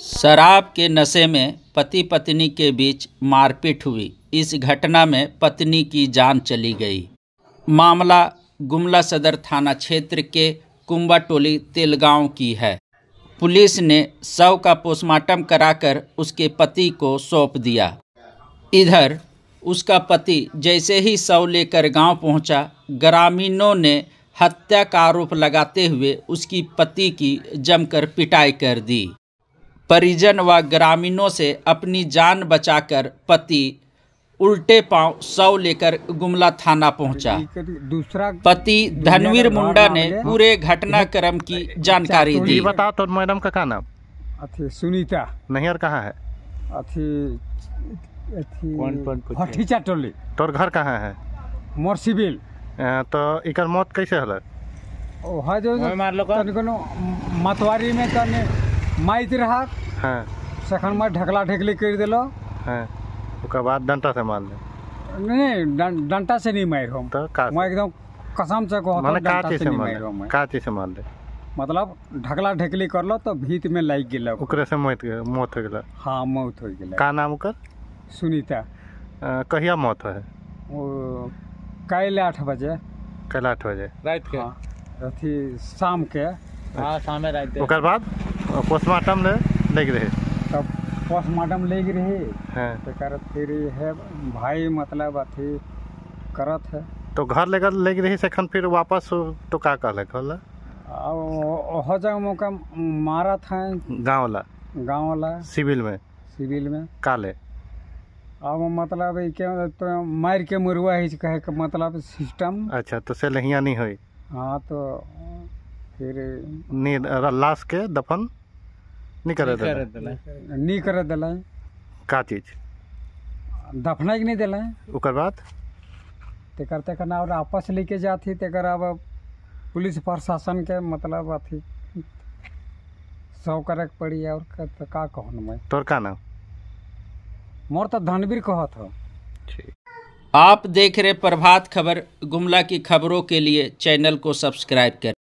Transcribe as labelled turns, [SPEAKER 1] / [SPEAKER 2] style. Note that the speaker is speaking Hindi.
[SPEAKER 1] शराब के नशे में पति पत्नी के बीच मारपीट हुई इस घटना में पत्नी की जान चली गई मामला गुमला सदर थाना क्षेत्र के कुंबा टोली तेलगांव की है पुलिस ने शव का पोस्टमार्टम कराकर उसके पति को सौंप दिया इधर उसका पति जैसे ही शव लेकर गांव पहुंचा ग्रामीणों ने हत्या का आरोप लगाते हुए उसकी पति की जमकर पिटाई कर दी परिजन व ग्रामीणों से अपनी जान बचाकर पति उल्टे पांव सौ लेकर गुमला थाना पहुंचा दूसरा पति धनवीर मुंडा ने पूरे घटनाक्रम की जानकारी अच्छा, तो दी बता तो मैडम का कहा नाम अथी
[SPEAKER 2] सुनीता
[SPEAKER 3] नहीं और कहाँ है
[SPEAKER 2] अथी भट्टीचा
[SPEAKER 3] टोली तोर घर कहाँ है मोर सिविल तो इकर मौत कैसे हल
[SPEAKER 2] मतवारी में तने माइज रहा हाँ सखन में ढकला ढकली कर दिलो हाँ उसके बाद डंटा से मार दे नहीं डंटा से नहीं मार हम तो मैं एकदम कसम से को मतलब काची से मार
[SPEAKER 3] काची से मार दे
[SPEAKER 2] मतलब ढकला ढकली कर लो तो भीत में लाइक गेला ओकरे
[SPEAKER 3] से मौत मौत हो गेला हां मौत हो गेला का नाम ओकर सुनीता कहिया मौत है
[SPEAKER 2] वो कल आठ बजे कल आठ बजे रात के हाँ, अथी शाम के
[SPEAKER 3] हाँ शाम में रात के ओकर बाद पोस्टमार्टम ले लग रहे
[SPEAKER 2] तब पोस्टमार्टम लग रहे हाँ। तो तेकर फिर है भाई मतलब अथी करत है
[SPEAKER 3] तो घर लेकर लग रही खन फिर वापस तो का कहले घर हो जगह मौका मारा था गांव वाला
[SPEAKER 2] गांव वाला
[SPEAKER 3] सिविल में सिविल में काले
[SPEAKER 2] अब मतलब के तो मार के मुरुआ है कहे के मतलब सिस्टम
[SPEAKER 3] अच्छा तो से लहिया नहीं हुई
[SPEAKER 2] हाँ तो फिर
[SPEAKER 3] लाश के दफन नहीं करे नहीं करे का चीज
[SPEAKER 2] दफना नहीं दिला ओकर तेकर तेकर ना आपस लेके जाती तेकर अब पुलिस प्रशासन के मतलब अथी सौ करे पड़ी और का कहन मैं तोर का नाम मोर तो धनवीर कहत
[SPEAKER 1] हो आप देख रहे प्रभात खबर गुमला की खबरों के लिए चैनल को सब्सक्राइब करें